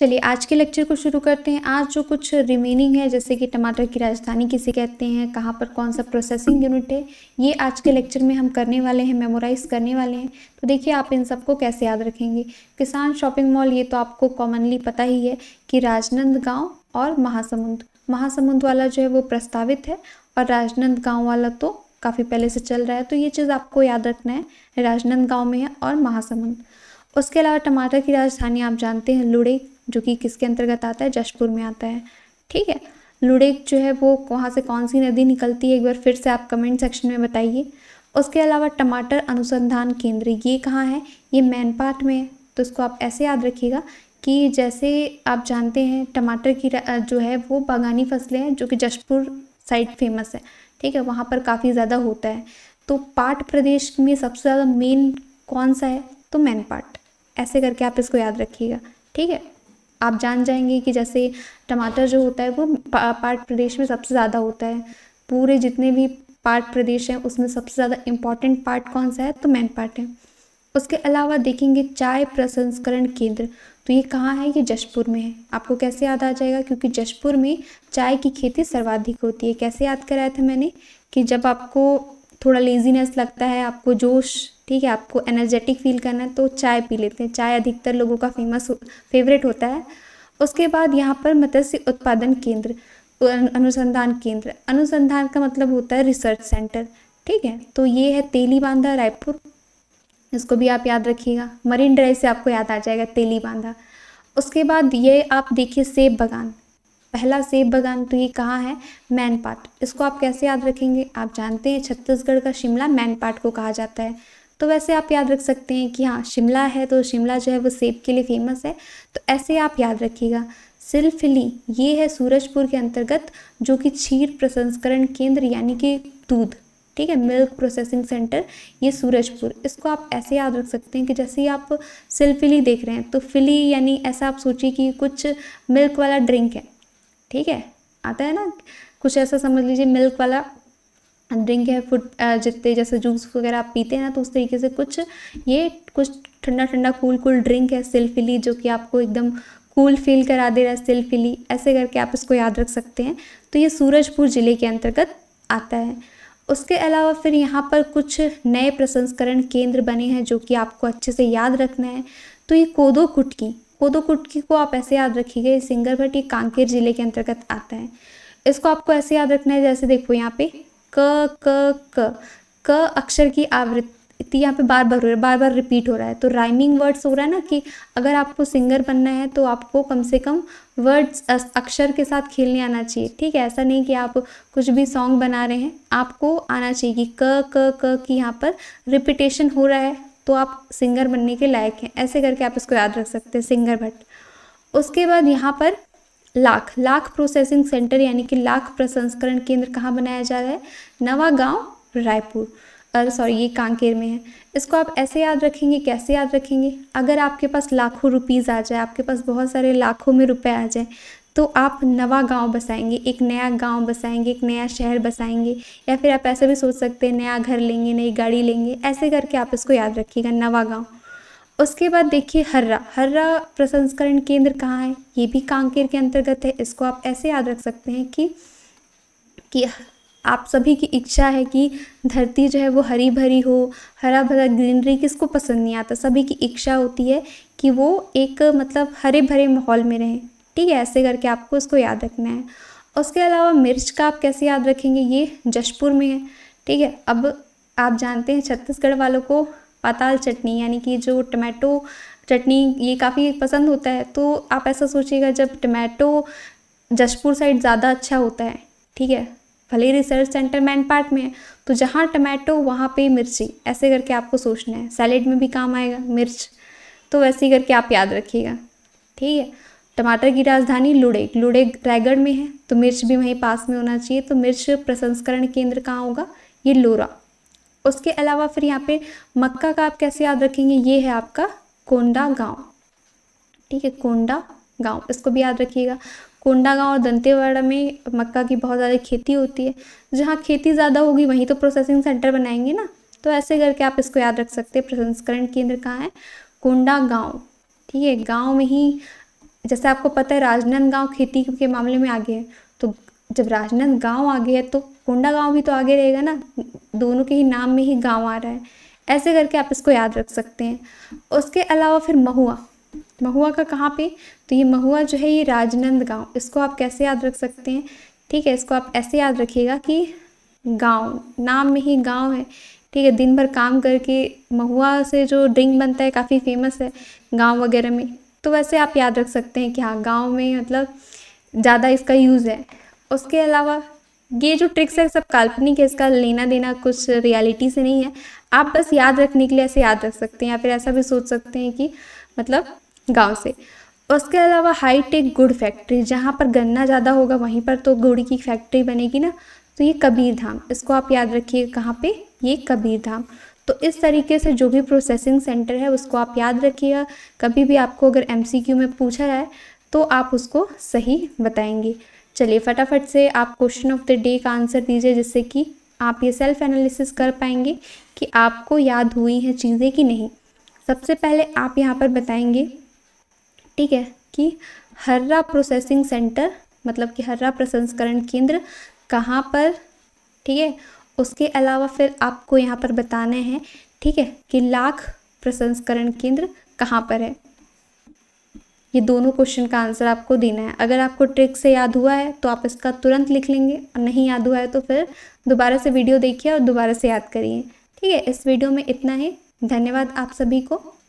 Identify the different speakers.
Speaker 1: चलिए आज के लेक्चर को शुरू करते हैं आज जो कुछ रिमेनिंग है जैसे कि टमाटर की राजधानी किसे कहते हैं कहाँ पर कौन सा प्रोसेसिंग यूनिट है ये आज के लेक्चर में हम करने वाले हैं मेमोराइज़ करने वाले हैं तो देखिए आप इन सबको कैसे याद रखेंगे किसान शॉपिंग मॉल ये तो आपको कॉमनली पता ही है कि राजनंद गाँव और महासमुंद महासमुंद वाला जो है वो प्रस्तावित है और राजनंद गाँव वाला तो काफ़ी पहले से चल रहा है तो ये चीज़ आपको याद रखना है राजनंद गाँव में है और महासमुंद उसके अलावा टमाटर की राजधानी आप जानते हैं लुड़े जो कि किसके अंतर्गत आता है जशपुर में आता है ठीक है लुडेक जो है वो वहाँ से कौन सी नदी निकलती है एक बार फिर से आप कमेंट सेक्शन में बताइए उसके अलावा टमाटर अनुसंधान केंद्र ये कहाँ है ये मैनपाट में है तो इसको आप ऐसे याद रखिएगा कि जैसे आप जानते हैं टमाटर की जो है वो बागानी फसलें हैं जो कि जशपुर साइड फेमस है ठीक है वहाँ पर काफ़ी ज़्यादा होता है तो पाट प्रदेश में सबसे ज़्यादा मेन कौन सा है तो मैनपाट ऐसे करके आप इसको याद रखिएगा ठीक है आप जान जाएंगे कि जैसे टमाटर जो होता है वो पार्ट प्रदेश में सबसे ज़्यादा होता है पूरे जितने भी पार्ट प्रदेश हैं उसमें सबसे ज़्यादा इम्पॉर्टेंट पार्ट कौन सा है तो मैन पार्ट है उसके अलावा देखेंगे चाय प्रसंस्करण केंद्र तो ये कहाँ है ये जशपुर में है आपको कैसे याद आ जाएगा क्योंकि जशपुर में चाय की खेती सर्वाधिक होती है कैसे याद कराया था मैंने कि जब आपको थोड़ा लेजीनेस लगता है आपको जोश ठीक है आपको एनर्जेटिक फील करना है तो चाय पी लेते हैं चाय अधिकतर लोगों का फेमस फेवरेट होता है उसके बाद यहाँ पर मत्स्य उत्पादन केंद्र अनुसंधान केंद्र अनुसंधान का मतलब होता है रिसर्च सेंटर ठीक है तो ये है तेली बांधा रायपुर इसको भी आप याद रखिएगा मरीन ड्राइव से आपको याद आ जाएगा तेली बांधा उसके बाद ये आप देखिए सेब बागान पहला सेब बागान तो ये कहाँ है मैनपाट इसको आप कैसे याद रखेंगे आप जानते हैं छत्तीसगढ़ का शिमला मैनपाट को कहा जाता है तो वैसे आप याद रख सकते हैं कि हाँ शिमला है तो शिमला जो है वो सेब के लिए फेमस है तो ऐसे आप याद रखिएगा सिलफिली ये है सूरजपुर के अंतर्गत जो कि क्षीर प्रसंस्करण केंद्र यानी कि दूध ठीक है मिल्क प्रोसेसिंग सेंटर ये सूरजपुर इसको आप ऐसे याद रख सकते हैं कि जैसे ही आप सिलफिली देख रहे हैं तो फिली यानी ऐसा आप सोचिए कि कुछ मिल्क वाला ड्रिंक है ठीक है आता है ना कुछ ऐसा समझ लीजिए मिल्क वाला ड्रिंक है फूड जितने जैसे जूस वगैरह आप पीते हैं ना तो उस तरीके से कुछ ये कुछ ठंडा ठंडा कूल कूल ड्रिंक है सिल्फिली जो कि आपको एकदम कूल फील करा दे रहा है सिल्फिली ऐसे करके आप इसको याद रख सकते हैं तो ये सूरजपुर ज़िले के अंतर्गत आता है उसके अलावा फिर यहाँ पर कुछ नए प्रसंस्करण केंद्र बने हैं जो कि आपको अच्छे से याद रखना है तो ये कोदो कुटकी कोदो कुटकी को आप ऐसे याद रखिएगा ये सिंगर भट्ट ये कांकेर ज़िले के अंतर्गत आता है इसको आपको ऐसे याद रखना है जैसे देखो यहाँ पे क क क क अक्षर की आवृत्ति यहाँ पे बार बार हो रहा है बार बार रिपीट हो रहा है तो राइमिंग वर्ड्स हो रहा है ना कि अगर आपको सिंगर बनना है तो आपको कम से कम वर्ड्स अक्षर के साथ खेलने आना चाहिए ठीक है ऐसा नहीं कि आप कुछ भी सॉन्ग बना रहे हैं आपको आना चाहिए कि क क क की यहाँ पर रिपीटेशन हो रहा है तो आप सिंगर बनने के लायक हैं ऐसे करके आप इसको याद रख सकते हैं सिंगर भट्ट उसके बाद यहाँ पर लाख लाख प्रोसेसिंग सेंटर यानी कि लाख प्रसंस्करण केंद्र कहाँ बनाया जा रहा है नवा गाँव रायपुर सॉरी ये कांकेर में है इसको आप ऐसे याद रखेंगे कैसे याद रखेंगे अगर आपके पास लाखों रुपीज़ आ जाए आपके पास बहुत सारे लाखों में रुपए आ जाए तो आप नवा गांव बसाएंगे एक नया गांव बसाएंगे एक नया शहर बसाएंगे या फिर आप ऐसा भी सोच सकते हैं नया घर लेंगे नई गाड़ी लेंगे ऐसे करके आप इसको याद रखिएगा नवा गाँव उसके बाद देखिए हर्रा हर्रा प्रसंस्करण केंद्र कहाँ है ये भी कांकेर के अंतर्गत है इसको आप ऐसे याद रख सकते हैं कि कि आप सभी की इच्छा है कि धरती जो है वो हरी भरी हो हरा भरा ग्रीनरी किसको पसंद नहीं आता सभी की इच्छा होती है कि वो एक मतलब हरे भरे माहौल में रहें ठीक है ऐसे करके आपको इसको याद रखना है उसके अलावा मिर्च का आप कैसे याद रखेंगे ये जशपुर में है ठीक है अब आप जानते हैं छत्तीसगढ़ वालों को पाताल चटनी यानी कि जो टमाटो चटनी ये काफ़ी पसंद होता है तो आप ऐसा सोचिएगा जब टमाटो जशपुर साइड ज़्यादा अच्छा होता है ठीक है भले रिसर्च सेंटर मैन पार्ट में है तो जहाँ टमाटो वहाँ पे मिर्ची ऐसे करके आपको सोचना है सैलेड में भी काम आएगा मिर्च तो वैसे ही करके आप याद रखिएगा ठीक है टमाटर की राजधानी लुड़ेग लुड़ेग रायगढ़ में है तो मिर्च भी वहीं पास में होना चाहिए तो मिर्च प्रसंस्करण केंद्र कहाँ होगा ये लोरा उसके अलावा फिर यहाँ पे मक्का का आप कैसे याद रखेंगे ये है आपका कोंडा गांव ठीक है कोंडा गांव इसको भी याद रखिएगा कोंडा गांव और दंतेवाड़ा में मक्का की बहुत ज़्यादा खेती होती है जहाँ खेती ज़्यादा होगी वहीं तो प्रोसेसिंग सेंटर बनाएंगे ना तो ऐसे करके आप इसको याद रख सकते हैं प्रसंस्करण केंद्र कहाँ है कोंडा गाँव ठीक है गाँव में ही जैसे आपको पता है राजनंद गांव खेती के मामले में आगे है जब राजनंद गांव आ गया तो कोंडा गांव भी तो आगे रहेगा ना दोनों के ही नाम में ही गांव आ रहा है ऐसे करके आप इसको याद रख सकते हैं उसके अलावा फिर महुआ महुआ का कहाँ पे तो ये महुआ जो है ये राजनंद गांव इसको आप कैसे याद रख सकते हैं ठीक है इसको आप ऐसे याद रखिएगा कि गांव नाम में ही गांव है ठीक है दिन भर काम करके महुआ से जो ड्रिंक बनता है काफ़ी फेमस है गांव वगैरह में तो वैसे आप याद रख सकते हैं कि हाँ गाँव में मतलब ज़्यादा इसका यूज़ है उसके अलावा ये जो ट्रिक्स है सब काल्पनिक है इसका लेना देना कुछ रियलिटी से नहीं है आप बस याद रखने के लिए ऐसे याद रख सकते हैं या फिर ऐसा भी सोच सकते हैं कि मतलब गांव से उसके अलावा हाईटेक गुड़ फैक्ट्री जहाँ पर गन्ना ज़्यादा होगा वहीं पर तो गुड़ की फैक्ट्री बनेगी ना तो ये कबीर धाम इसको आप याद रखिए कहाँ पर ये कबीर धाम तो इस तरीके से जो भी प्रोसेसिंग सेंटर है उसको आप याद रखिएगा कभी भी आपको अगर एम में पूछा जाए तो आप उसको सही बताएंगे चलिए फटाफट से आप क्वेश्चन ऑफ द डे का आंसर दीजिए जिससे कि आप ये सेल्फ एनालिसिस कर पाएंगे कि आपको याद हुई हैं चीज़ें कि नहीं सबसे पहले आप यहाँ पर बताएंगे ठीक है कि हर्रा प्रोसेसिंग सेंटर मतलब कि हर्रा प्रसंस्करण केंद्र कहाँ पर ठीक है उसके अलावा फिर आपको यहाँ पर बताना है ठीक है कि लाख प्रसंस्करण केंद्र कहाँ पर है ये दोनों क्वेश्चन का आंसर आपको देना है अगर आपको ट्रिक से याद हुआ है तो आप इसका तुरंत लिख लेंगे और नहीं याद हुआ है तो फिर दोबारा से वीडियो देखिए और दोबारा से याद करिए ठीक है इस वीडियो में इतना ही धन्यवाद आप सभी को